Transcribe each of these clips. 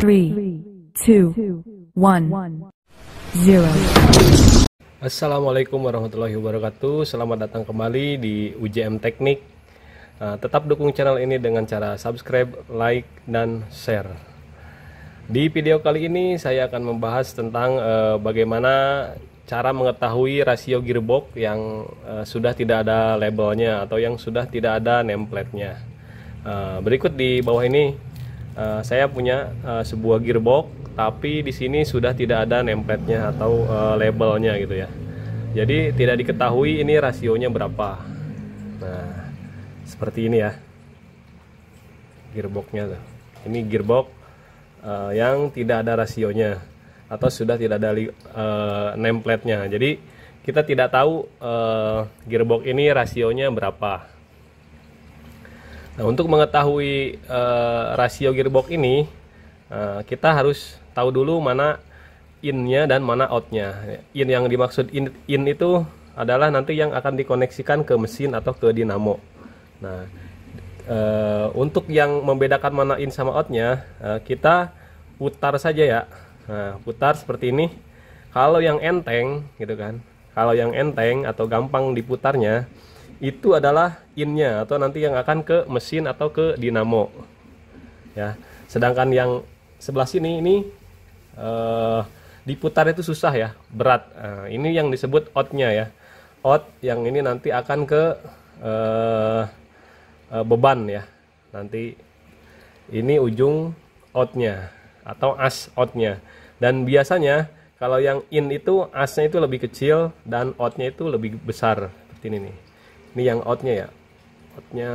3, 2, 1, 0. Assalamualaikum warahmatullahi wabarakatuh. Selamat datang kembali di UJM Teknik. Eh, tetap dukung channel ini dengan cara subscribe, like, dan share. Di video kali ini saya akan membahas tentang eh, bagaimana cara mengetahui rasio gearbox yang eh, sudah tidak ada labelnya atau yang sudah tidak ada nameplate-nya. berikut di bawah ini uh, saya punya uh, sebuah gearbox tapi di sini sudah tidak ada nempetnya atau uh, labelnya gitu ya. Jadi tidak diketahui ini rasionya berapa. Nah, seperti ini ya. Gearboxnya tuh. Ini gearbox uh, yang tidak ada rasionya atau sudah tidak ada uh, Jadi kita tidak tahu uh, gearbox ini rasionya berapa Nah, untuk mengetahui uh, rasio gearbox ini, uh, kita harus tahu dulu mana in-nya dan mana out-nya. In yang dimaksud in, in itu adalah nanti yang akan dikoneksikan ke mesin atau ke dinamo. Nah, uh, untuk yang membedakan mana in sama out-nya, kita putar saja ya. Nah, putar seperti ini. Kalau yang enteng gitu kan. Kalau yang enteng atau gampang diputarnya, itu adalah innya atau nanti yang akan ke mesin atau ke dinamo ya sedangkan yang sebelah sini ini uh, diputar itu susah ya berat uh, ini yang disebut outnya ya out yang ini nanti akan ke uh, uh, beban ya nanti ini ujung outnya atau as outnya dan biasanya kalau yang in itu asnya itu lebih kecil dan outnya itu lebih besar seperti ini nih ini yang outnya ya outnya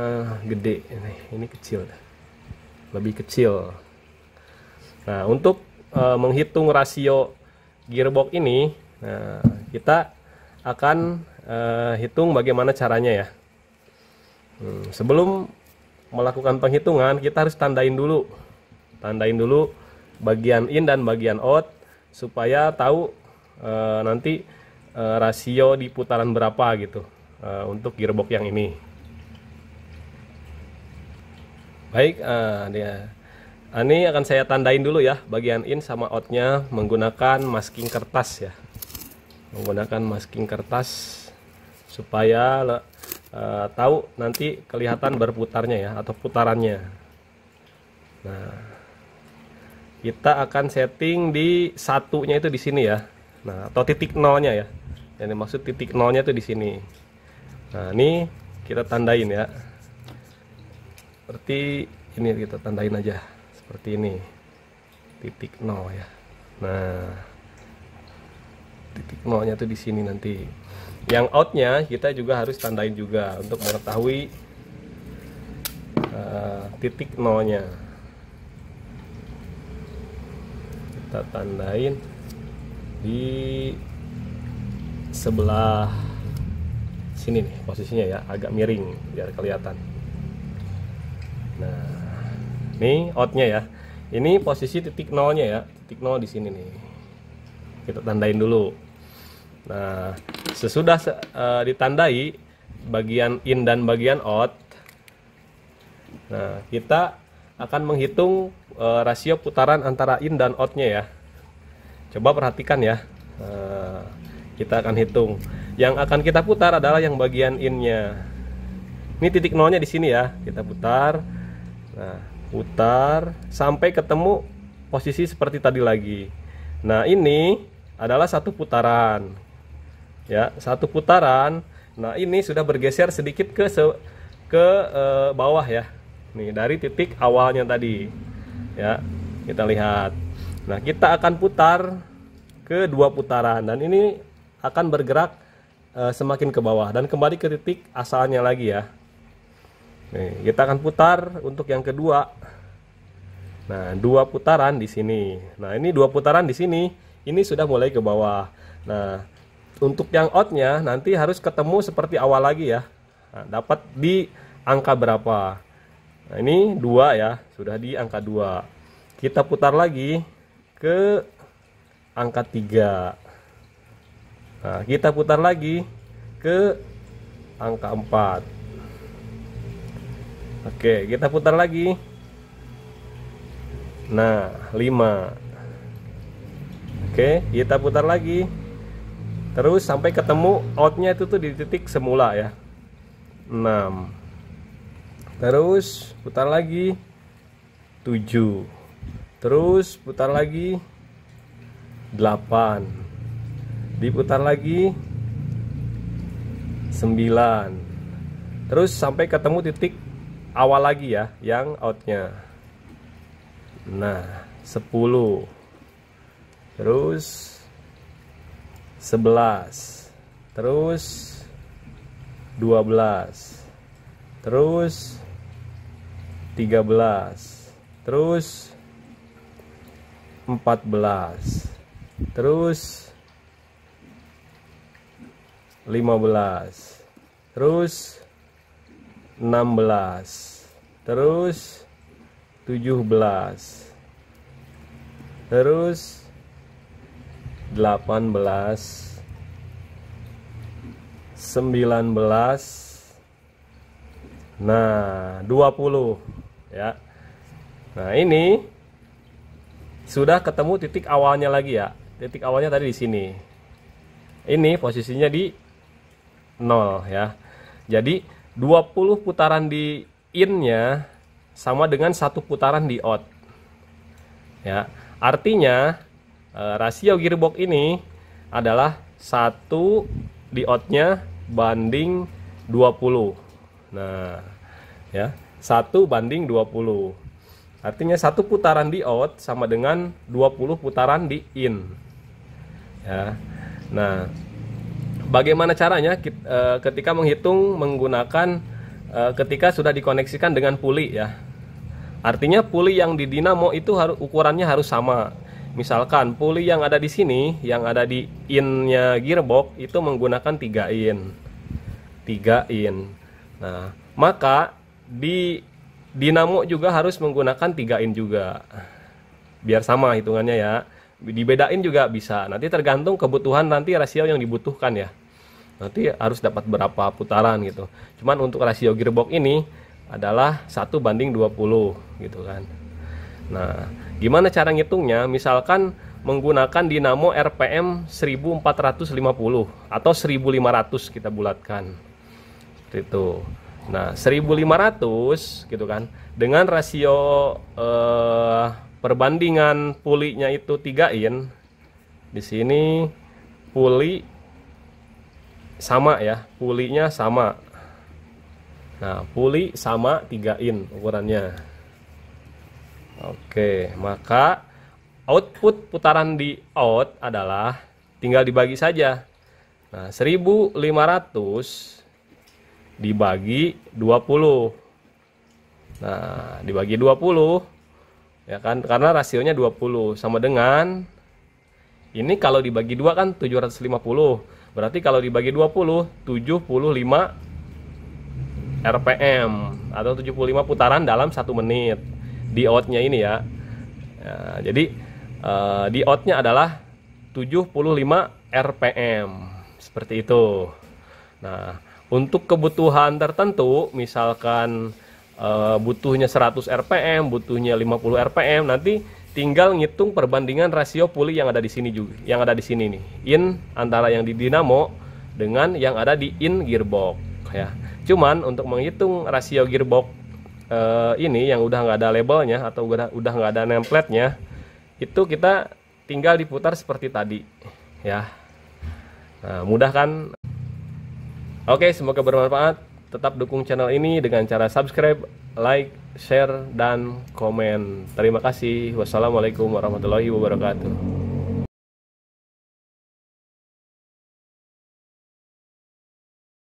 gede ini, ini kecil lebih kecil nah untuk e, menghitung rasio gearbox ini nah, kita akan e, hitung bagaimana caranya ya hmm, sebelum melakukan penghitungan kita harus tandain dulu tandain dulu bagian in dan bagian out supaya tahu e, nanti e, rasio di putaran berapa gitu uh, untuk gearbox yang ini baik uh, eh, dia eh, ini akan saya tandain dulu ya bagian in sama outnya menggunakan masking kertas ya menggunakan masking kertas supaya uh, tahu nanti kelihatan berputarnya ya atau putarannya nah kita akan setting di satunya itu di sini ya nah atau titik nolnya ya yang dimaksud titik nolnya itu di sini nah ini kita tandain ya seperti ini kita tandain aja seperti ini titik nol ya nah titik nolnya tuh di sini nanti yang outnya kita juga harus tandain juga untuk mengetahui uh, titik nolnya kita tandain di sebelah sini nih posisinya ya agak miring biar kelihatan nah ini outnya ya ini posisi titik nolnya ya titik nol di sini nih kita tandain dulu nah sesudah uh, ditandai bagian in dan bagian out nah kita akan menghitung uh, rasio putaran antara in dan outnya ya coba perhatikan ya uh, kita akan hitung yang akan kita putar adalah yang bagian innya ini titik nolnya di sini ya kita putar nah putar sampai ketemu posisi seperti tadi lagi nah ini adalah satu putaran ya satu putaran nah ini sudah bergeser sedikit ke se ke e, bawah ya nih dari titik awalnya tadi ya kita lihat nah kita akan putar ke dua putaran dan ini akan bergerak e, semakin ke bawah dan kembali ke titik asalnya lagi ya. Nih, kita akan putar untuk yang kedua. Nah, dua putaran di sini. Nah, ini dua putaran di sini. Ini sudah mulai ke bawah. Nah, untuk yang outnya nanti harus ketemu seperti awal lagi ya. Nah, dapat di angka berapa? Nah, ini dua ya, sudah di angka dua. Kita putar lagi ke angka tiga nah, kita putar lagi ke angka 4 oke kita putar lagi nah 5 oke kita putar lagi terus sampai ketemu outnya itu tuh di titik semula ya 6 terus putar lagi 7 terus putar lagi 8 diputar lagi 9 terus sampai ketemu titik awal lagi ya yang outnya nah 10 terus 11 terus 12 terus 13 terus 14 terus 15 terus 16 terus 17 terus 18 19 nah 20 ya nah ini sudah ketemu titik awalnya lagi ya titik awalnya tadi di sini ini posisinya di 0 ya. Jadi 20 putaran di in-nya sama dengan satu putaran di out. Ya, artinya e, rasio gearbox ini adalah satu di out-nya banding 20. Nah, ya, 1 banding 20. Artinya satu putaran di out sama dengan 20 putaran di in. Ya. Nah, Bagaimana caranya kita, uh, eh, ketika menghitung menggunakan uh, ketika sudah dikoneksikan dengan puli ya. Artinya puli yang di dinamo itu harus ukurannya harus sama. Misalkan puli yang ada di sini yang ada di innya gearbox itu menggunakan 3 in. 3 in. Nah, maka di dinamo juga harus menggunakan 3 in juga. Biar sama hitungannya ya dibedain juga bisa nanti tergantung kebutuhan nanti rasio yang dibutuhkan ya nanti harus dapat berapa putaran gitu cuman untuk rasio gearbox ini adalah satu banding 20 gitu kan nah gimana cara ngitungnya misalkan menggunakan dinamo RPM 1450 atau 1500 kita bulatkan seperti itu nah 1500 gitu kan dengan rasio eh, perbandingan pulinya itu 3 in di sini puli sama ya pulinya sama nah puli sama 3 in ukurannya oke maka output putaran di out adalah tinggal dibagi saja nah 1500 dibagi 20 nah dibagi 20 ya kan karena rasionya 20 sama dengan ini kalau dibagi dua kan 750 berarti kalau dibagi 20 75 RPM atau 75 putaran dalam satu menit di outnya ini ya, ya jadi uh, eh, di outnya adalah 75 RPM seperti itu nah untuk kebutuhan tertentu misalkan Eh, butuhnya 100 RPM, butuhnya 50 RPM. Nanti tinggal ngitung perbandingan rasio puli yang ada di sini juga, yang ada di sini nih. In antara yang di dinamo dengan yang ada di in gearbox ya. Cuman untuk menghitung rasio gearbox eh, ini yang udah nggak ada labelnya atau udah udah nggak ada nameplate-nya, itu kita tinggal diputar seperti tadi ya. Nah, mudah kan? Oke, semoga bermanfaat. Tetap dukung channel ini dengan cara subscribe, like, share, dan komen. Terima kasih. Wassalamualaikum warahmatullahi wabarakatuh.